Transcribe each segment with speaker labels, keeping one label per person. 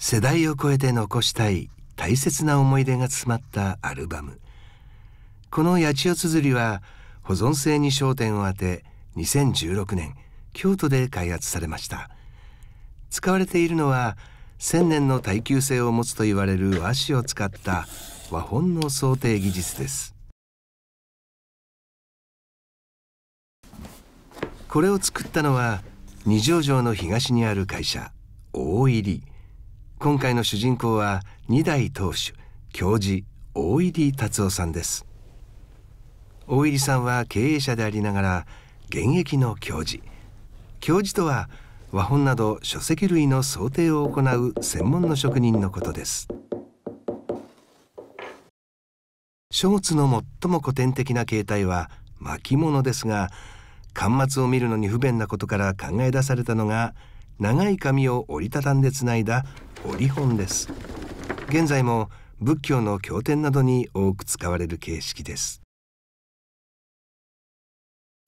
Speaker 1: 世代を超えて残したい大切な思い出が詰まったアルバムこの「八千代綴り」は保存性に焦点を当て2016年京都で開発されました使われているのは千年の耐久性を持つと言われる和紙を使った和本の想定技術ですこれを作ったのは二条城の東にある会社大入今回の主人公は2代当主教授大入達夫さんです大入さんは経営者でありながら現役の教授教授とは和本など書籍類の想定を行う専門の職人のことです書物の最も古典的な形態は巻物ですが巻末を見るのに不便なことから考え出されたのが長い紙を折りたたんでつないだ折本です現在も仏教の経典などに多く使われる形式です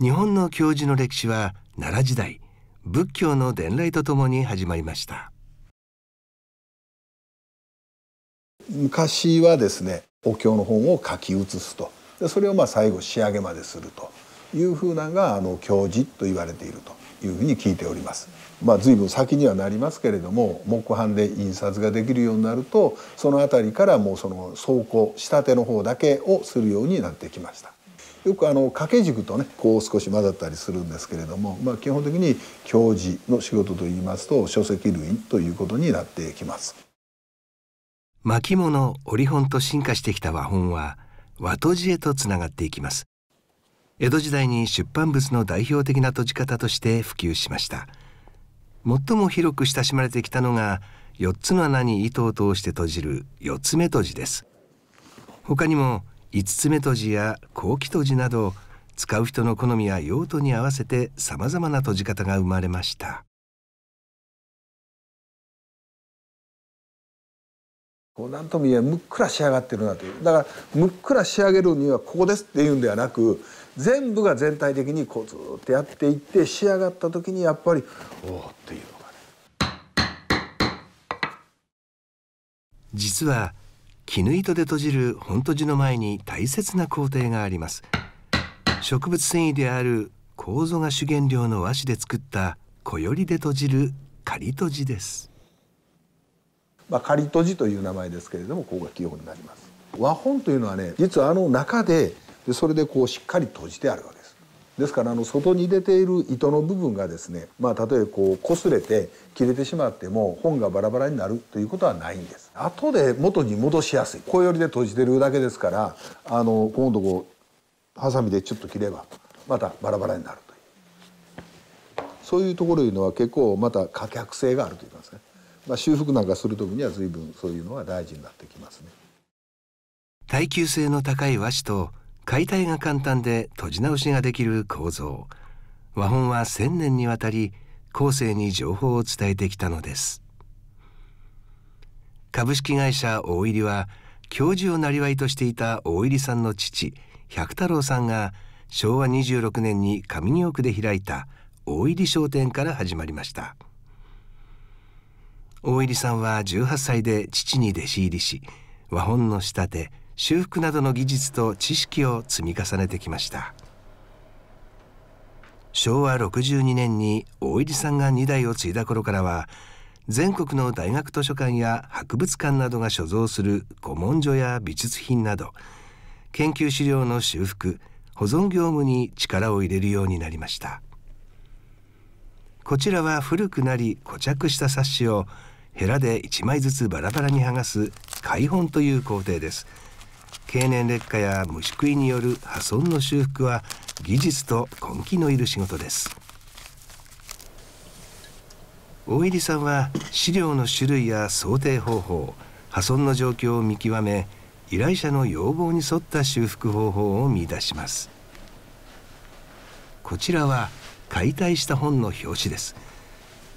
Speaker 1: 日本の教授の歴史は奈良時代仏教の伝来とともに始まりました
Speaker 2: 昔はですねお経の本を書き写すとでそれをまあ最後仕上げまでするというふうながあの教示と言われているというふうに聞いております。まあ、随分先にはなりますけれども木版で印刷ができるようになるとその辺りからもうその倉庫仕立ての方だけをするようになってきました。よくあの掛け軸とねこう少し混ざったりするんですけれども、まあ、基本的に教示の仕事といいますと書籍類というこ
Speaker 1: とになってきます巻物織本と進化してきた和本は和と字へとつながっていきます江戸時代に出版物の代表的な閉じ方として普及しました最も広く親しまれてきたのが4つの穴に糸を通して閉じる四つ目閉じです他にも5つ目閉じや後期閉じなど使う人の好みや用途に合わせて様々な閉じ方が生まれましたこう何とも言えむっくら仕上がってるなというだから
Speaker 2: むっくら仕上げるにはここですっていうんではなく全部が全体的にこうずっとやっていって仕上がった時にやっぱりおおっていうのがね
Speaker 1: 実は絹糸で閉じる本とじの前に大切な工程があります植物繊維である楮が主原料の和紙で作ったこよりで閉じる仮閉じです
Speaker 2: まあ、仮閉じという名前ですけれどもここが基本になります和本というのはね実はあの中ででそれでこうしっかり閉じてあるわけです。ですからあの外に出ている糸の部分がですね、まあ、例えばこう擦れて切れてしまっても本がバラバラになるということはないんです。後で元に戻しやすいこうよりで閉じてるだけですからあの今度こうハサミでちょっと切ればまたバラバラになるというそういうところいうのは結構また可逆性があると言いますね。まあ、修復なんかする時には随分そういうのは大事になってきますね。
Speaker 1: 耐久性の高い和紙と解体が簡単で閉じ直しができる構造和本は1,000年にわたり後世に情報を伝えてきたのです株式会社大入は教授をなりわいとしていた大入さんの父百太郎さんが昭和26年に上京区で開いた大入商店から始まりました大入さんは18歳で父に弟子入りし和本の仕立て修復などの技術と知識を積み重ねてきました昭和62年に大入さんが2代を継いだ頃からは全国の大学図書館や博物館などが所蔵する古文書や美術品など研究資料の修復保存業務に力を入れるようになりましたこちらは古くなり固着した冊子をヘラで1枚ずつバラバラに剥がす開本という工程です。経年劣化や虫食いによる破損の修復は技術と根気のいる仕事です大入さんは資料の種類や想定方法破損の状況を見極め依頼者の要望に沿った修復方法を見出しますこちらは解体した本の表紙です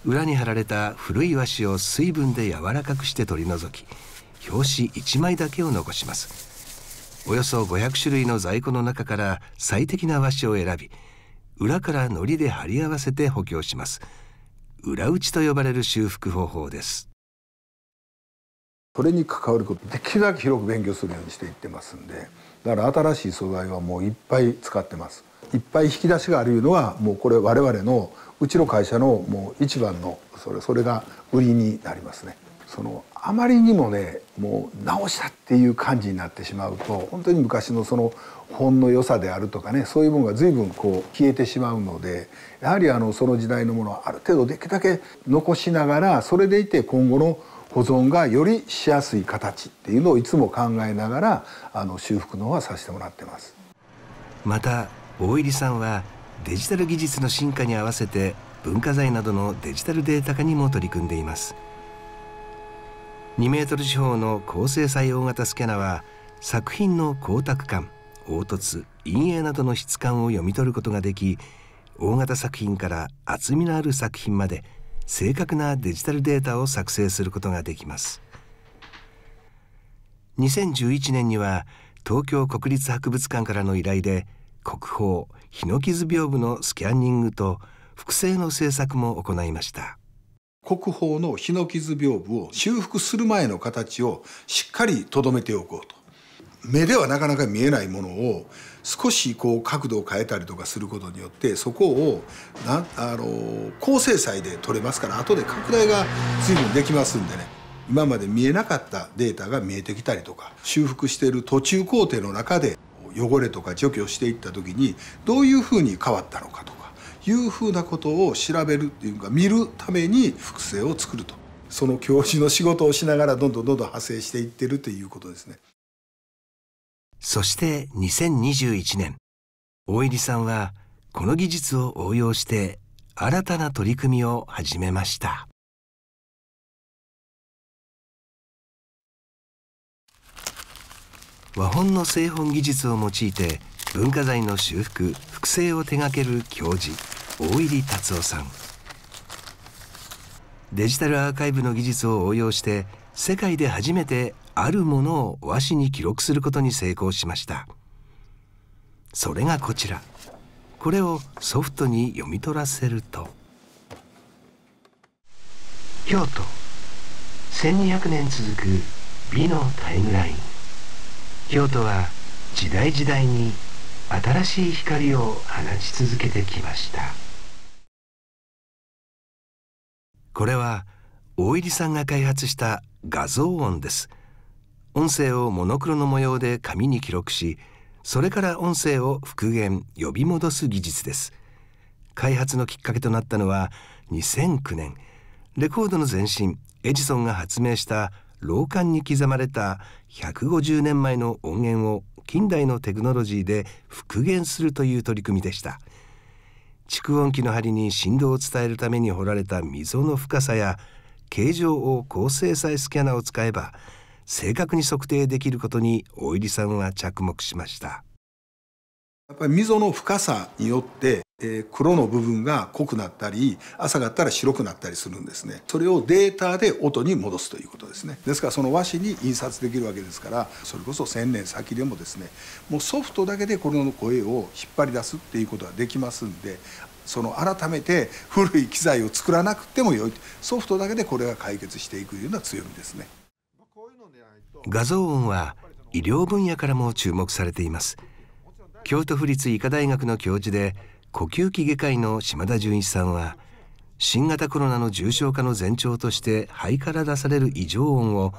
Speaker 1: 裏に貼られた古い和紙を水分で柔らかくして取り除き表紙1枚だけを残しますおよそ500種類の在庫の中から最適な和紙を選び裏から糊で貼り合わせて補強します裏打ちと呼ばれる修復方法ですこれに関わることできるだけ広く勉強するようにしていってますん
Speaker 2: でだから新しい素材はもういっぱい使ってますいっぱい引き出しがあるいうのはもうこれ我々のうちの会社のもう一番のそれそれが売りになりますね。そのあまりにもねもう直したっていう感じになってしまうと本当に昔のその本の良さであるとかねそういうものが随分こう消えてしまうのでやはりあのその時代のものはある程度できるだけ残しながらそれでいて今後の保存がよりしやすい形っていうのをいつも考えながらあの修復の方はさせてもらってます。
Speaker 1: また大入さんはデジタル技術の進化に合わせて文化財などのデジタルデータ化にも取り組んでいます。2メートル四方の高精細大型スキャナは作品の光沢感凹凸陰影などの質感を読み取ることができ大型作品から厚みのある作品まで正確なデジタルデータを作成することができます2011年には東京国立博物館からの依頼で国宝「ヒノキズ屏風」のスキャンニングと複製の制作も行いました国宝のの傷
Speaker 2: 屏風を修復する前の形をしっかりとどめておこうと目ではなかなか見えないものを少しこう角度を変えたりとかすることによってそこをなあの高精細で撮れますから後で拡大が随分できますんでね今まで見えなかったデータが見えてきたりとか修復している途中工程の中で汚れとか除去していった時にどういうふうに変わったのかとか。いうふうなことを調べるっていうか見るために複製を作るとその教授の仕事をしながらどんどんどんどん派生していってるということですね。
Speaker 1: そして2021年大入さんはこの技術を応用して新たな取り組みを始めました。和本の製本技術を用いて文化財の修復複製を手掛ける教授大入達夫さんデジタルアーカイブの技術を応用して世界で初めてあるものを和紙に記録することに成功しましたそれがこちらこれをソフトに読み取らせると京都1200年続く美のタイムライン京都は時代時代に新しい光を放ち続けてきましたこれは大入さんが開発した画像音です音声をモノクロの模様で紙に記録しそれから音声を復元呼び戻す技術です開発のきっかけとなったのは2009年レコードの前身エジソンが発明した老館に刻まれた150年前の音源を近代のテクノロジーで復元するという取り組みでした蓄音機の針に振動を伝えるために掘られた溝の深さや形状を高精細スキャナを使えば正確に測定できることに大入さんは着目しましたやっぱり溝の深さによって、え黒の
Speaker 2: 部分が濃くなったり朝がったら白くなったりするんですねそれをデータで音に戻すということですねですからその和紙に印刷できるわけですからそれこそ1,000年先でもですねもうソフトだけでこの声を引っ張り出すっていうことができますんでその改めて古い機材を作らなくてもよいソフトだけでこれが解決していくよいうのは強みですね
Speaker 1: 画像音は医療分野からも注目されています。京都府立医科大学の教授で呼吸器外科医の島田純一さんは新型コロナの重症化の前兆として肺から出される異常音を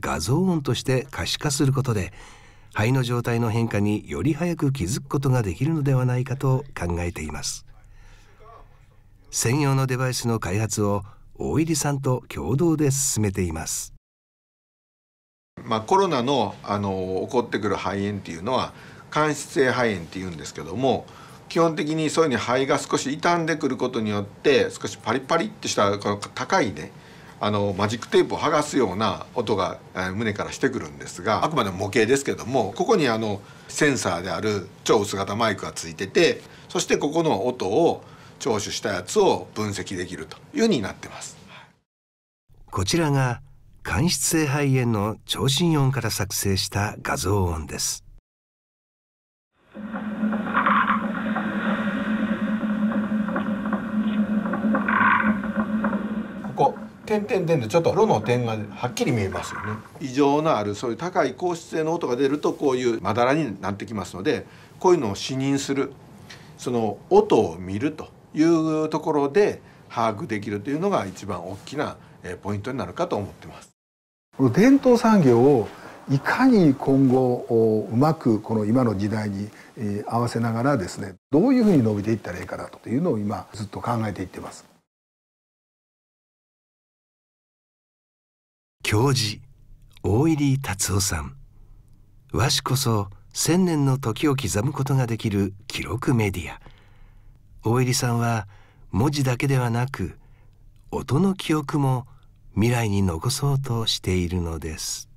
Speaker 1: 画像音として可視化することで肺の状態の変化により早く気づくことができるのではないかと考えています専用のデバイスの開発を大入さんと共同で進めています
Speaker 2: まあ、コロナのあの起こってくる肺炎っていうのは間質性肺炎って言うんですけども基本的にそういうふうに肺が少し傷んでくることによって少しパリパリってしたこの高いねあのマジックテープを剥がすような音が胸からしてくるんですがあくまでも模型ですけどもここにあのセンサーである超薄型マイクがついててそしてここの音を聴取したやつを分析できるというになってます。
Speaker 1: こちらが間質性肺炎の聴診音から作成した画像音です。
Speaker 2: 点点点でちょっと炉の点がはっきり見えますよね異常のあるそういう高い高質性の音が出るとこういうまだらになってきますのでこういうのを視認するその音を見るというところで把握できるというのが一番大きなポイントになるかと思ってますこの伝統産業をいかに今後うまくこの今の時代に合わせながらですねどういうふうに伸びていったらいいかなというのを
Speaker 1: 今ずっと考えていってます。教授大入達夫さん和紙こそ千年の時を刻むことができる記録メディア大入さんは文字だけではなく音の記憶も未来に残そうとしているのです